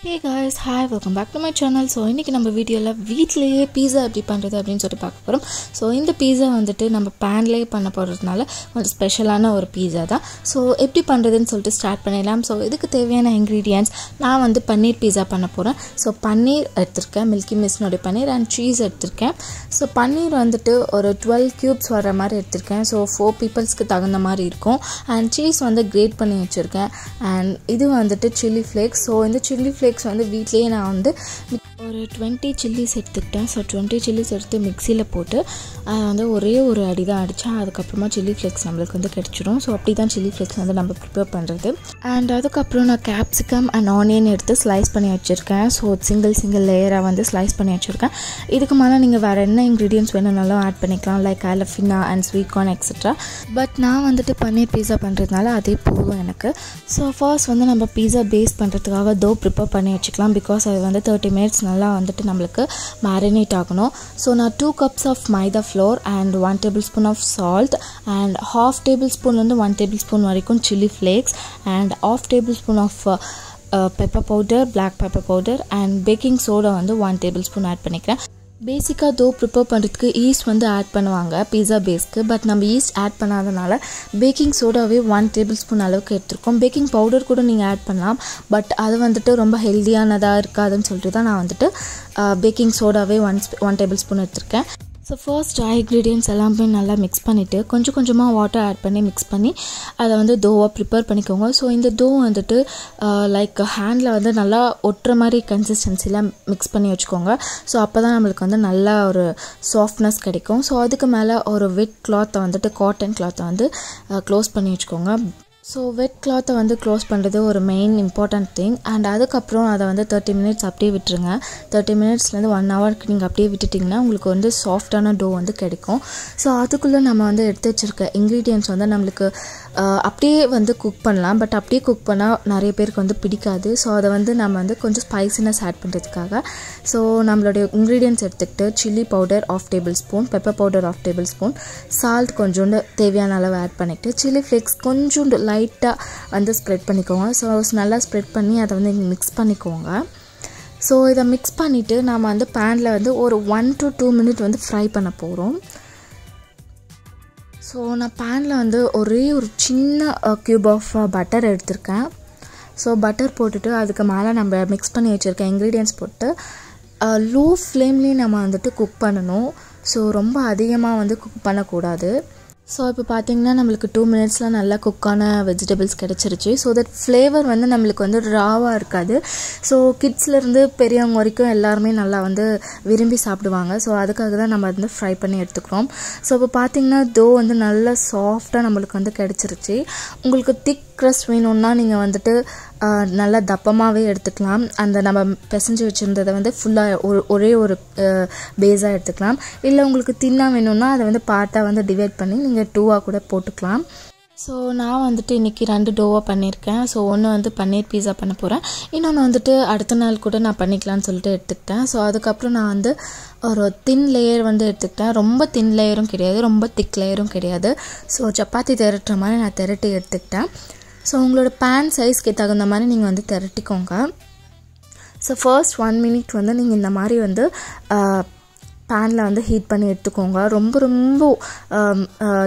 hey guys hi welcome back to my channel so இன்றைக்கி நம்ம வீடியோவில் வீட்டிலேயே பீஸா எப்படி பண்ணுறது அப்படின்னு சொல்லிட்டு பார்க்க போகிறோம் ஸோ இந்த பீஸா வந்துட்டு நம்ம பேன்லேயே பண்ண போகிறதுனால கொஞ்சம் ஸ்பெஷலான ஒரு பீஸா தான் ஸோ எப்படி பண்ணுறதுன்னு சொல்லிட்டு ஸ்டார்ட் பண்ணிடலாம் ஸோ இதுக்கு தேவையான இன்க்ரீடியன்ஸ் நான் வந்து பன்னீர் பீஸா பண்ண போகிறேன் ஸோ பன்னீர் எடுத்திருக்கேன் மில்கி மிஸ்னுடைய பன்னீர் அண்ட் சீஸ் எடுத்திருக்கேன் ஸோ பன்னீர் வந்துட்டு ஒரு டுவெல் க்யூப்ஸ் வர மாதிரி எடுத்திருக்கேன் ஸோ ஃபோர் பீப்புள்ஸ்க்கு தகுந்த மாதிரி இருக்கும் அண்ட் சீஸ் வந்து கிரேட் பண்ணி வச்சுருக்கேன் அண்ட் இது வந்துட்டு சில்லி ஃப்ளேக்ஸ் ஸோ இந்த சில்லி ஃப்ளேக்ஸ் ஃப்ளேக்ஸ் வந்து வீட்லேயே நான் வந்து ஒரு டுவெண்ட்டி சில்லிஸ் எடுத்துக்கிட்டேன் ஸோ டுவெண்ட்டி சில்லிஸ் எடுத்து மிக்சியில் போட்டு அதை வந்து ஒரே ஒரு அடி தான் அடித்தேன் அதுக்கப்புறமா சில்லி ஃப்ளேக்ஸ் நம்மளுக்கு வந்து கிடச்சிடும் ஸோ அப்படி தான் சில்லி ஃப்ளேக்ஸ் வந்து நம்ம ப்ரிப்பேர் பண்ணுறது அண்ட் அதுக்கப்புறம் நான் கேப்சிகம் அண்ட் ஆனியன் எடுத்து ஸ்லைஸ் பண்ணி வச்சுருக்கேன் ஸோ சிங்கிள் சிங்கிள் லேயராக வந்து ஸ்லைஸ் பண்ணி வச்சுருக்கேன் இதுக்கு மேலே நீங்கள் வேறு என்ன இன்க்ரீடியன்ஸ் வேணும்னாலும் ஆட் பண்ணிக்கலாம் லைக் அலஃபினா and sweet corn extra but நான் வந்துட்டு பன்னீர் பீஸா பண்ணுறதுனால அதே போதும் எனக்கு ஸோ ஃபர்ஸ்ட் வந்து நம்ம பீஸா பேஸ் பண்ணுறதுக்காக தோ ப்ரிப்பேர் பண்ணி வச்சுக்கலாம் பிகாஸ் அது வந்து தேர்ட்டி மினிட்ஸ் நல்லா வந்துட்டு நம்மளுக்கு மேரினேட் ஆகணும் ஸோ நான் two cups of maida flour and one tablespoon of salt and half டேபிள் ஸ்பூன்லேருந்து ஒன் டேபிள் ஸ்பூன் வரைக்கும் chilli flakes and half tablespoon of pepper powder black pepper powder and baking soda வந்து one tablespoon add பண்ணிக்கிறேன் பேசிக்காக dough prepare பண்ணுறதுக்கு yeast வந்து add பண்ணுவாங்க pizza பேஸ்க்கு பட் நம்ம ஈஸ்ட் ஆட் பண்ணாதனால பேக்கிங் சோடாவே ஒன் டேபிள் ஸ்பூன் அளவுக்கு எடுத்துருக்கோம் பேக்கிங் பவுடர் கூட நீங்கள் ஆட் பண்ணலாம் பட் அது வந்துட்டு ரொம்ப ஹெல்த்தியானதாக இருக்காதுன்னு சொல்லிட்டு தான் நான் வந்துட்டு பேக்கிங் சோடாவே ஒன் ஒன் டேபிள் ஸ்பூன் எடுத்திருக்கேன் ஸோ ஃபர்ஸ்ட் இன்க்ரீடியன்ஸ் எல்லாமே நல்லா மிக்ஸ் பண்ணிவிட்டு கொஞ்சம் கொஞ்சமாக வாட்டர் ஆட் பண்ணி மிக்ஸ் பண்ணி அதை வந்து தோவாக ப்ரிப்பேர் பண்ணிக்கோங்க ஸோ இந்த தோ வந்துட்டு லைக் ஹேண்டில் வந்து நல்லா ஒட்டுற மாதிரி கன்சிஸ்டன்சிலாம் மிக்ஸ் பண்ணி வச்சுக்கோங்க ஸோ அப்போ தான் நம்மளுக்கு வந்து நல்லா ஒரு சாஃப்ட்னஸ் கிடைக்கும் ஸோ அதுக்கு மேலே ஒரு விட் கிளாத்தை வந்துட்டு காட்டன் கிளாத்தை வந்து க்ளோஸ் பண்ணி வச்சுக்கோங்க ஸோ வெட் கிளாத்தை வந்து க்ளோஸ் பண்ணுறது ஒரு மெயின் இம்பார்ட்டண்ட் திங் அண்ட் அதுக்கப்புறம் அதை வந்து தேர்ட்டி மினிட்ஸ் அப்படியே விட்டுருங்க தேர்ட்டி மினிட்ஸ்லேருந்து ஒன் ஹவருக்கு நீங்கள் அப்படியே விட்டுட்டிங்கன்னா உங்களுக்கு வந்து சாஃப்டான டோ வந்து கிடைக்கும் ஸோ அதுக்குள்ளே நம்ம வந்து எடுத்து வச்சுருக்க இன்க்ரீடியன்ட்ஸ் வந்து நம்மளுக்கு அப்படியே வந்து குக் பண்ணலாம் பட் அப்படியே குக் பண்ணால் நிறைய பேருக்கு வந்து பிடிக்காது ஸோ அதை வந்து நம்ம வந்து கொஞ்சம் ஸ்பைசினஸ் ஆட் பண்ணுறதுக்காக ஸோ நம்மளுடைய இன்க்ரீடியன்ட்ஸ் எடுத்துக்கிட்டு chilli powder half tablespoon pepper powder half tablespoon salt கொஞ்சோண்டு தேவையான அளவு ஆட் பண்ணிவிட்டு சில்லி ஃப்ளேக்ஸ் கொஞ்சோண்டு லைட் லைட்டாக வந்து ஸ்ப்ரெட் பண்ணிக்கோங்க ஸோ நல்லா ஸ்ப்ரெட் பண்ணி அதை வந்து மிக்ஸ் பண்ணிக்கோங்க ஸோ இதை மிக்ஸ் பண்ணிவிட்டு நாம் வந்து பேனில் வந்து ஒரு ஒன் டு டூ மினிட் வந்து ஃப்ரை பண்ண போகிறோம் ஸோ நான் பேனில் வந்து ஒரே ஒரு சின்ன க்யூப் ஆஃப் பட்டர் எடுத்திருக்கேன் ஸோ பட்டர் போட்டுட்டு அதுக்கு மேலே நம்ம மிக்ஸ் பண்ணி வச்சுருக்கேன் இன்க்ரீடியன்ஸ் போட்டு லோ ஃப்ளேம்லேயும் நம்ம வந்துட்டு குக் பண்ணணும் ஸோ ரொம்ப அதிகமாக வந்து குக் பண்ணக்கூடாது ஸோ இப்போ பார்த்தீங்கன்னா நம்மளுக்கு டூ மினிட்ஸில் நல்லா குக்கான வெஜிடபிள்ஸ் கிடச்சிருச்சு ஸோ தட் ஃப்ளேவர் வந்து நம்மளுக்கு வந்து ராவாக இருக்காது ஸோ கிட்ஸ்லேருந்து பெரியவங்க வரைக்கும் எல்லாருமே நல்லா வந்து விரும்பி சாப்பிடுவாங்க ஸோ அதுக்காக தான் நம்ம வந்து ஃப்ரை பண்ணி எடுத்துக்கிறோம் ஸோ இப்போ பார்த்திங்கன்னா தோ வந்து நல்லா சாஃப்டாக நம்மளுக்கு வந்து கிடச்சிருச்சு உங்களுக்கு திக் க்ரஸ் வேணும்னா நீங்கள் வந்துட்டு நல்லா தப்பமாகவே எடுத்துக்கலாம் அந்த நம்ம பிசைஞ்சு வச்சுருந்ததை வந்து ஃபுல்லாக ஒரு ஒரே ஒரு பேஸாக எடுத்துக்கலாம் இல்லை உங்களுக்கு தின்னாக வேணும்னா அதை வந்து பார்ட்டாக வந்து டிவைட் பண்ணி நீங்கள் டூவாக கூட போட்டுக்கலாம் ஸோ நான் வந்துட்டு இன்றைக்கி ரெண்டு டோவாக பண்ணியிருக்கேன் ஸோ ஒன்று வந்து பன்னீர் பீஸா பண்ண போகிறேன் இன்னொன்று வந்துட்டு அடுத்த நாள் கூட நான் பண்ணிக்கலாம்னு சொல்லிட்டு எடுத்துக்கிட்டேன் ஸோ அதுக்கப்புறம் நான் வந்து ஒரு தின் லேயர் வந்து எடுத்துக்கிட்டேன் ரொம்ப தின் லேயரும் கிடையாது ரொம்ப திக் லேயரும் கிடையாது ஸோ சப்பாத்தி திரட்டுற மாதிரி நான் திரட்டி எடுத்துக்கிட்டேன் ஸோ உங்களோட பேன் சைஸ்க்கு தகுந்த மாதிரி நீங்கள் வந்து திரட்டிக்கோங்க ஸோ ஃபர்ஸ்ட் ஒன் மினிட் வந்து நீங்கள் இந்த மாதிரி வந்து பேனில் வந்து ஹீட் பண்ணி எடுத்துக்கோங்க ரொம்ப ரொம்ப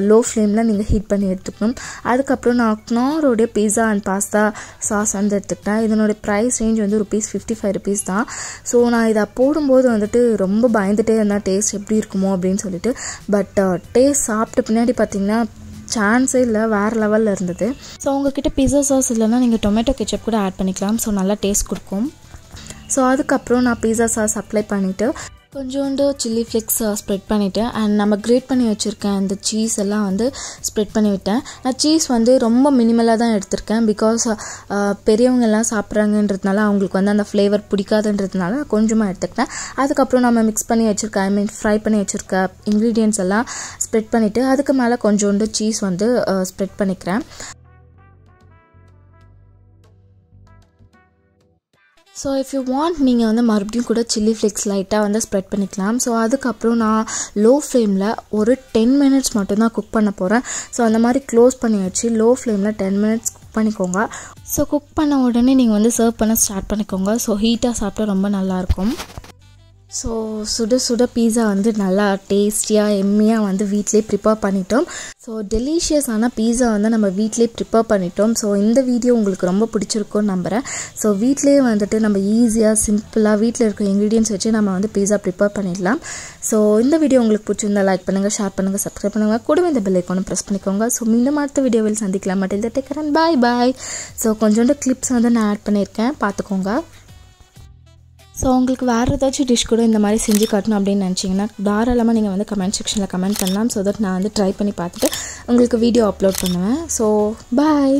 லோ ஃப்ளேமில் நீங்கள் ஹீட் பண்ணி எடுத்துக்கணும் அதுக்கப்புறம் நான் அக்னாரோடைய பிஸா அண்ட் பாஸ்தா சாஸ் வந்து எடுத்துக்கிட்டேன் இதனுடைய ப்ரைஸ் ரேஞ்ச் வந்து ருபீஸ் ஃபிஃப்டி ஃபைவ் ருபீஸ் தான் ஸோ நான் இதை போடும்போது வந்துட்டு ரொம்ப பயந்துகிட்டே இருந்தால் டேஸ்ட் எப்படி இருக்குமோ அப்படின்னு சொல்லிட்டு பட் டேஸ்ட் சாப்பிட்ட பின்னாடி பார்த்திங்கன்னா சான்ஸே இல்லை வேறு லெவலில் இருந்தது ஸோ உங்ககிட்ட பிஸா சாஸ் இல்லைன்னா நீங்கள் டொமேட்டோ கெச்சப் கூட ஆட் பண்ணிக்கலாம் ஸோ நல்லா டேஸ்ட் கொடுக்கும் ஸோ அதுக்கப்புறம் நான் பீஸா சாஸ் அப்ளை பண்ணிவிட்டு கொஞ்சோண்டு சில்லி ஃப்ளெக்ஸ் ஸ்ப்ரெட் பண்ணிவிட்டேன் அண்ட் நம்ம கிரேட் பண்ணி வச்சுருக்கேன் அந்த சீஸ் எல்லாம் வந்து ஸ்ப்ரெட் பண்ணி விட்டேன் நான் சீஸ் வந்து ரொம்ப மினிமலாக தான் எடுத்திருக்கேன் பிகாஸ் uh, uh, பெரியவங்க எல்லாம் சாப்பிட்றாங்கன்றதுனால அவங்களுக்கு வந்து அந்த ஃப்ளேவர் பிடிக்காதுன்றதுனால கொஞ்சமாக எடுத்துக்கிட்டேன் அதுக்கப்புறம் நம்ம மிக்ஸ் பண்ணி வச்சுருக்க ஐ மீன் ஃப்ரை பண்ணி வச்சுருக்க இன்க்ரீடியன்ஸ் எல்லாம் ஸ்ப்ரெட் பண்ணிவிட்டு அதுக்கு மேலே கொஞ்சோண்டு சீஸ் வந்து ஸ்ப்ரெட் uh, பண்ணிக்கிறேன் ஸோ இஃப் யூ வாண்ட் நீங்கள் வந்து மறுபடியும் கூட சில்லி ஃப்ளேக்ஸ் லைட்டாக வந்து ஸ்ப்ரெட் பண்ணிக்கலாம் ஸோ அதுக்கப்புறம் நான் லோ ஃப்ளேமில் ஒரு டென் மினிட்ஸ் மட்டும்தான் குக் பண்ண போகிறேன் ஸோ அந்த மாதிரி க்ளோஸ் பண்ணி வச்சு லோ ஃப்ளேமில் டென் மினிட்ஸ் குக் பண்ணிக்கோங்க ஸோ குக் பண்ண உடனே நீங்கள் வந்து சர்வ் பண்ண ஸ்டார்ட் பண்ணிக்கோங்க ஸோ ஹீட்டாக சாப்பிட்டா ரொம்ப நல்லாயிருக்கும் ஸோ சுட சுட பீஸா வந்து நல்லா டேஸ்டியாக எம்மியாக வந்து வீட்லேயே ப்ரிப்பேர் பண்ணிட்டோம் ஸோ டெலிஷியஸான பீஸா வந்து நம்ம வீட்டிலே ப்ரிப்பேர் பண்ணிட்டோம் ஸோ இந்த வீடியோ உங்களுக்கு ரொம்ப பிடிச்சிருக்கும்னு நம்புகிறேன் ஸோ வீட்லேயே வந்துட்டு நம்ம ஈஸியாக சிம்பிளாக வீட்டில் இருக்கிற இன்க்ரீடியன்ஸ் வச்சு நம்ம வந்து பீஸா ப்ரிப்பேர் பண்ணிடலாம் ஸோ இந்த வீடியோ உங்களுக்கு பிடிச்சிருந்தா லைக் பண்ணுங்கள் ஷேர் பண்ணுங்கள் சப்ஸ்கிரைப் பண்ணுங்கள் கூட இந்த பெல் கொண்டு ப்ரெஸ் பண்ணிக்கோங்க ஸோ மீண்டும் அடுத்த வீடியோவில் சந்திக்கலாம் மட்டும் இதை டேக்கரன் பாய் பாய் ஸோ கொஞ்சோண்டு கிளிப்ஸ் வந்து நான் ஆட் பண்ணியிருக்கேன் பார்த்துக்கோங்க ஸோ உங்களுக்கு வேறு ஏதாச்சும் டிஷ் கூட இந்த மாதிரி செஞ்சு காட்டணும் அப்படின்னு நினச்சிங்கன்னா தாராளமாக நீங்கள் வந்து கமெண்ட் செக்ஷனில் கமெண்ட் பண்ணலாம் ஸோ தட் நான் வந்து ட்ரை பண்ணி பார்த்துட்டு உங்களுக்கு வீடியோ அப்லோட் பண்ணுவேன் ஸோ பாய்